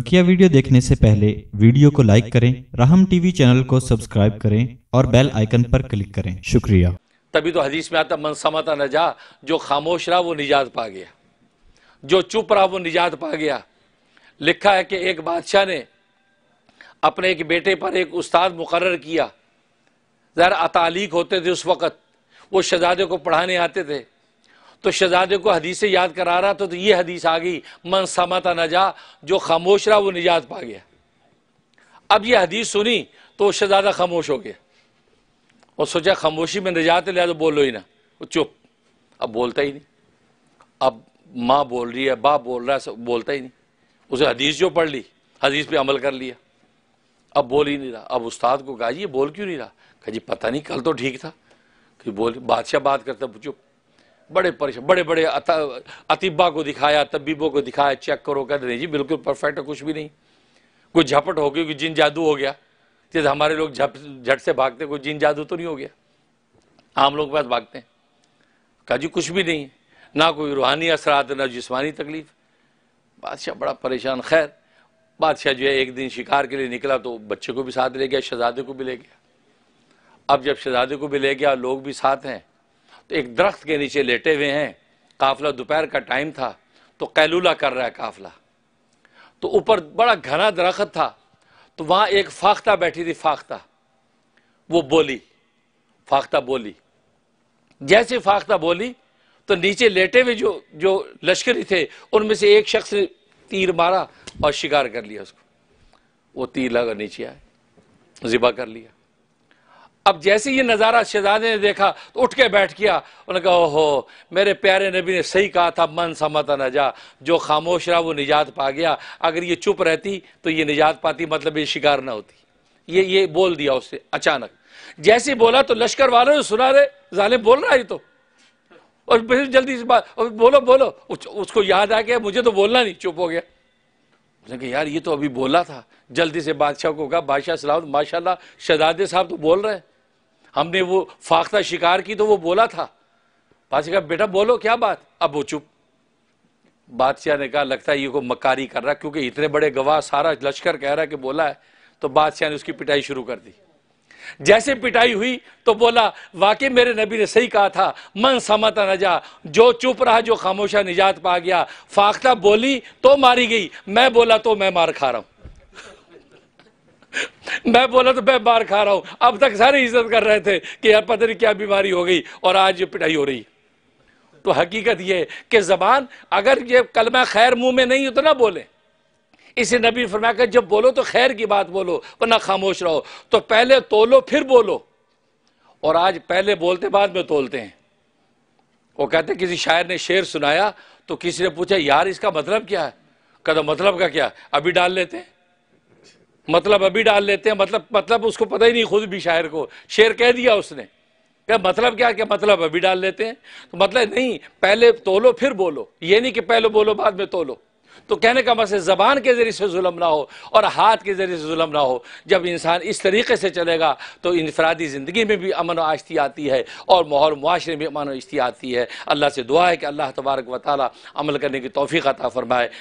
बकिया वीडियो देखने से पहले वीडियो को लाइक करें राहम टीवी चैनल को सब्सक्राइब करें और बेल आइकन पर क्लिक करें शुक्रिया तभी तो हदीस में आता मन न नजा जो खामोश रहा वो निजात पा गया जो चुप रहा वो निजात पा गया लिखा है कि एक बादशाह ने अपने एक बेटे पर एक उस्ताद मुकर किया ज़रा अतालीक होते थे उस वक़्त वो शहजादे को पढ़ाने आते थे तो शहजादे को हदीस से याद करा रहा था तो ये हदीस आ गई मन समाता नजा जो खामोश रहा वो निजात पा गया अब ये हदीस सुनी तो शहजादा खामोश हो गया और सोचा खामोशी में निजात लिया तो बोलो ही ना वो चुप अब बोलता ही नहीं अब माँ बोल रही है बाप बोल रहा है बोलता ही नहीं उसे हदीस जो पढ़ ली हदीस पर अमल कर लिया अब बोल ही नहीं रहा अब उस्ताद को कहा जी बोल क्यों नहीं रहा कहा जी पता नहीं कल तो ठीक था कि बोल बादशाह बात करता चुप बड़े परेशान बड़े बड़े अतिबा को दिखाया तबीबों को दिखाया चेक करो कहते नहीं जी बिल्कुल परफेक्ट है कुछ भी नहीं कोई झपट हो गई कोई जिन जादू हो गया जैसे हमारे लोग झप झट से भागते कोई जिन जादू तो नहीं हो गया आम लोग के पास भागते हैं कहा जी कुछ भी नहीं ना कोई रूहानी असरात ना जिसमानी तकलीफ बादशाह बड़ा परेशान खैर बादशाह जो है एक दिन शिकार के लिए निकला तो बच्चे को भी साथ ले गया शहजादे को भी ले गया अब जब शहजादे को भी ले गया लोग भी साथ हैं तो एक दरख्त के नीचे लेटे हुए हैं काफिला दोपहर का टाइम था तो कैलूला कर रहा है काफिला तो ऊपर बड़ा घना दरख्त था तो वहां एक फाख्ता बैठी थी फाख्ता वो बोली फाख्ता बोली जैसे फाख्ता बोली तो नीचे लेटे हुए जो जो लश्करी थे उनमें से एक शख्स ने तीर मारा और शिकार कर लिया उसको वो तीर लगा नीचे आए ज़िबा कर लिया अब जैसे ये नज़ारा शहजादे ने देखा तो उठ के बैठ गया उन्होंने कहा ओहो मेरे प्यारे नबी ने सही कहा था मन न जा जो खामोश रहा वो निजात पा गया अगर ये चुप रहती तो ये निजात पाती मतलब ये शिकार ना होती ये ये बोल दिया उससे अचानक जैसे बोला तो लश्कर वालों ने सुना रहे जालिम बोल रहा है तो और फिर जल्दी इस बात और बोलो बोलो उस, उसको याद आ गया मुझे तो बोलना नहीं चुप हो गया उसने कहा यार ये तो अभी बोला था जल्दी से बादशाह को कहा बादशाह सलाम माशाल्लाह शहजादे साहब तो बोल रहे हैं हमने वो फाख्ता शिकार की तो वो बोला था पासी का बेटा बोलो क्या बात अब वो चुप बादशाह ने कहा लगता है ये को मकारी कर रहा क्योंकि इतने बड़े गवाह सारा लश्कर कह रहा है कि बोला है तो बादशाह ने उसकी पिटाई शुरू कर दी जैसे पिटाई हुई तो बोला वाकई मेरे नबी ने सही कहा था मन न नजा जो चुप रहा जो खामोशा निजात पा गया फाख्ता बोली तो मारी गई मैं बोला तो मैं मार खा रहा हूं मैं बोला तो मैं मार खा रहा हूं अब तक सारे इज्जत कर रहे थे कि यार पता नहीं क्या बीमारी हो गई और आज ये पिटाई हो रही तो हकीकत ये कि जबान अगर ये कलमा खैर मुंह में नहीं हो तो ना बोले इसे नबी फरमाया कर जब बोलो तो खैर की बात बोलो वरना खामोश रहो तो पहले तोलो फिर बोलो और आज पहले बोलते बाद में तोलते हैं वो कहते किसी शायर ने शेर सुनाया तो किसी ने पूछा यार इसका मतलब क्या है कदम तो मतलब का क्या अभी डाल लेते हैं मतलब अभी डाल लेते हैं मतलब मतलब उसको पता ही नहीं खुद भी शायर को शेर कह दिया उसने क्या मतलब क्या क्या मतलब अभी डाल लेते हैं तो मतलब नहीं पहले तोलो फिर बोलो ये नहीं कि पहले बोलो बाद में तोलो तो कहने का मतलब ज़बान के ज़रिए से जुलम ना हो और हाथ के ज़रिए से जुलम ना हो जब इंसान इस तरीके से चलेगा तो इनफरादी ज़िंदगी में भी अमन आश्ती आती है और माहौल मुआरे में अमन आश्ती आती है अल्लाह से दुआ है कि अल्लाह तबारक व अमल करने की तोफ़ी अता फ़रमाए